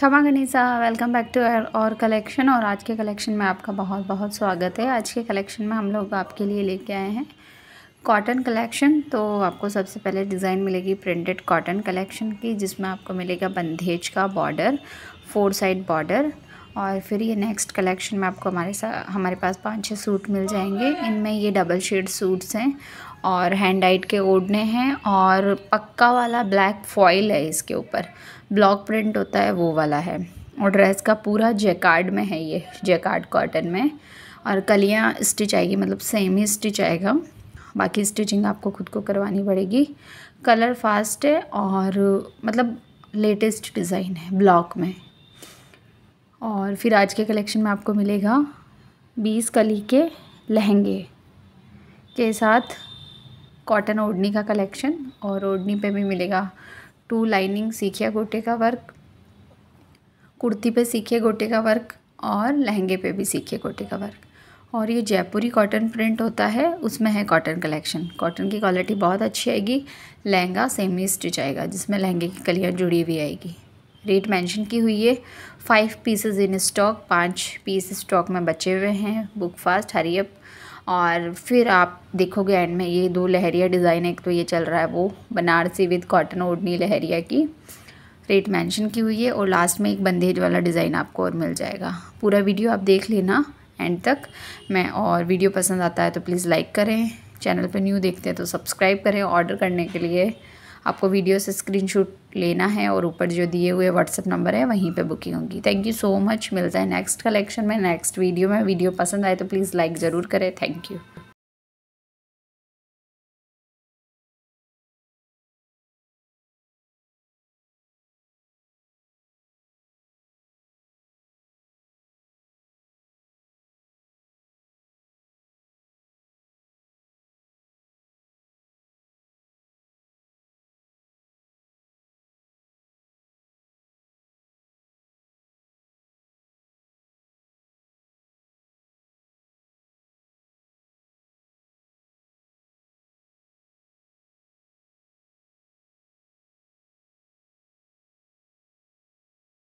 क्षमा गनीसा welcome back to our collection और आज के कलेक्शन में आपका बहुत बहुत स्वागत है आज के कलेक्शन में हम लोग आपके लिए लेके आए हैं कॉटन कलेक्शन तो आपको सबसे पहले डिज़ाइन मिलेगी प्रिंटेड कॉटन कलेक्शन की जिसमें आपको मिलेगा बंधेज का बॉर्डर फोर साइड बॉर्डर और फिर ये नेक्स्ट कलेक्शन में आपको हमारे साथ हमारे पास पाँच छः सूट मिल जाएंगे इनमें ये डबल शेड सूट्स हैं और हैंड डाइट के ओढ़ने हैं और पक्का वाला ब्लैक फॉइल है इसके ऊपर ब्लॉक प्रिंट होता है वो वाला है और ड्रेस का पूरा जैकार्ड में है ये जैकार्ड कॉटन में और कलियाँ स्टिच आएगी मतलब सेम ही स्टिच आएगा बाकी स्टिचिंग आपको खुद को करवानी पड़ेगी कलर फास्ट है और मतलब लेटेस्ट डिज़ाइन है ब्लॉक में और फिर आज के कलेक्शन में आपको मिलेगा बीस कली के लहंगे के साथ कॉटन ओढ़नी का कलेक्शन और ओढ़नी पे भी मिलेगा टू लाइनिंग सीखिया गोटे का वर्क कुर्ती पे सीखिए गोटे का वर्क और लहंगे पे भी सीखे गोटे का वर्क और ये जयपुरी कॉटन प्रिंट होता है उसमें है कॉटन कलेक्शन कॉटन की क्वालिटी बहुत अच्छी आएगी लहंगा सेमी स्टिच आएगा जिसमें लहंगे की कलियाँ जुड़ी हुई आएगी रेट मेंशन की हुई है फाइव पीसेस इन स्टॉक पांच पीस स्टॉक में बचे हुए हैं बुक फास्ट हरी अप और फिर आप देखोगे एंड में ये दो लहरिया डिज़ाइन एक तो ये चल रहा है वो बनारसी विद कॉटन ओढ़नी लहरिया की रेट मेंशन की हुई है और लास्ट में एक बंदेज वाला डिज़ाइन आपको और मिल जाएगा पूरा वीडियो आप देख लेना एंड तक मैं और वीडियो पसंद आता है तो प्लीज़ लाइक करें चैनल पर न्यू देखते हैं तो सब्सक्राइब करें ऑर्डर करने के लिए आपको वीडियो से स्क्रीनशॉट लेना है और ऊपर जो दिए हुए व्हाट्सअप नंबर है वहीं पे बुकिंग होगी थैंक यू सो मच मिलता है नेक्स्ट कलेक्शन में नेक्स्ट वीडियो में वीडियो पसंद आए तो प्लीज़ लाइक ज़रूर करें थैंक यू